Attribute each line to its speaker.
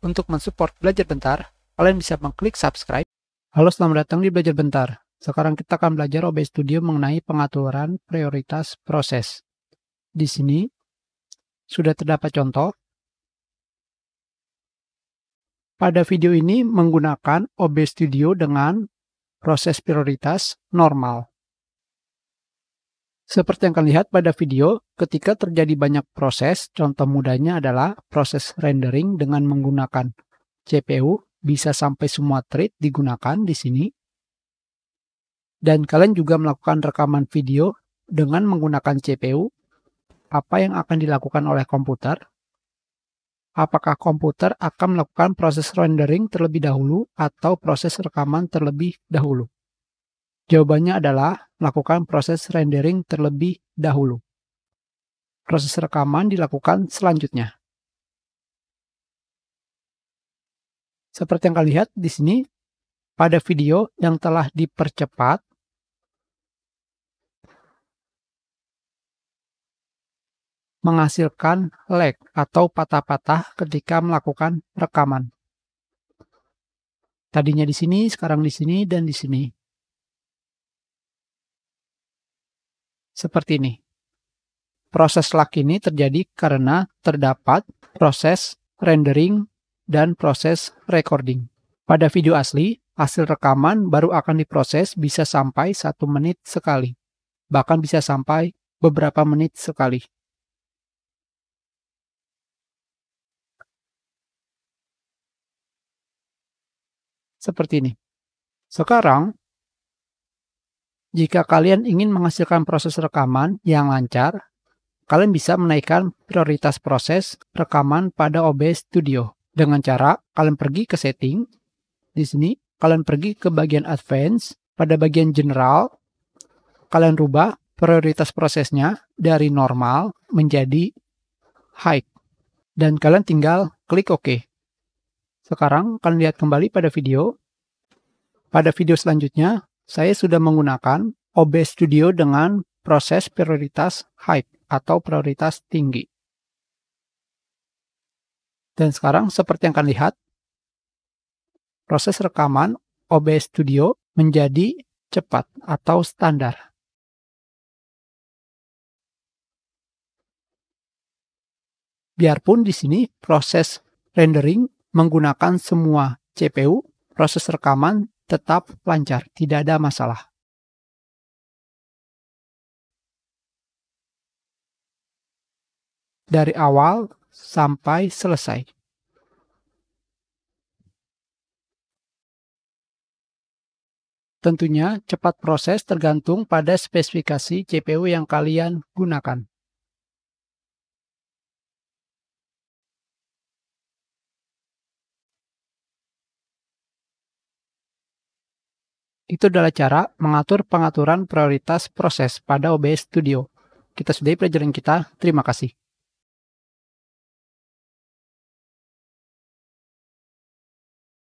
Speaker 1: Untuk mensupport Belajar Bentar, kalian bisa mengklik subscribe. Halo, selamat datang di Belajar Bentar. Sekarang kita akan belajar OBS Studio mengenai pengaturan prioritas proses. Di sini sudah terdapat contoh. Pada video ini menggunakan OBS Studio dengan proses prioritas normal. Seperti yang kalian lihat pada video, ketika terjadi banyak proses, contoh mudahnya adalah proses rendering dengan menggunakan CPU, bisa sampai semua thread digunakan di sini. Dan kalian juga melakukan rekaman video dengan menggunakan CPU, apa yang akan dilakukan oleh komputer? Apakah komputer akan melakukan proses rendering terlebih dahulu atau proses rekaman terlebih dahulu? Jawabannya adalah lakukan proses rendering terlebih dahulu. Proses rekaman dilakukan selanjutnya. Seperti yang kalian lihat di sini, pada video yang telah dipercepat, menghasilkan lag atau patah-patah ketika melakukan rekaman. Tadinya di sini, sekarang di sini, dan di sini. seperti ini. Proses lock ini terjadi karena terdapat proses rendering dan proses recording. Pada video asli, hasil rekaman baru akan diproses bisa sampai satu menit sekali, bahkan bisa sampai beberapa menit sekali. Seperti ini. Sekarang, jika kalian ingin menghasilkan proses rekaman yang lancar, kalian bisa menaikkan prioritas proses rekaman pada OBS Studio. Dengan cara kalian pergi ke setting, di sini kalian pergi ke bagian advance, pada bagian general, kalian rubah prioritas prosesnya dari normal menjadi high. Dan kalian tinggal klik OK. Sekarang kalian lihat kembali pada video. Pada video selanjutnya, saya sudah menggunakan OBS Studio dengan proses prioritas high atau prioritas tinggi. Dan sekarang seperti yang kalian lihat, proses rekaman OBS Studio menjadi
Speaker 2: cepat atau standar.
Speaker 1: Biarpun di sini proses rendering menggunakan semua CPU, proses rekaman tetap lancar, tidak ada
Speaker 2: masalah. Dari awal sampai selesai.
Speaker 1: Tentunya cepat proses tergantung pada spesifikasi CPU yang kalian gunakan. Itu adalah cara mengatur pengaturan prioritas proses pada OBS Studio. Kita sudahi pelajaran
Speaker 2: kita. Terima kasih.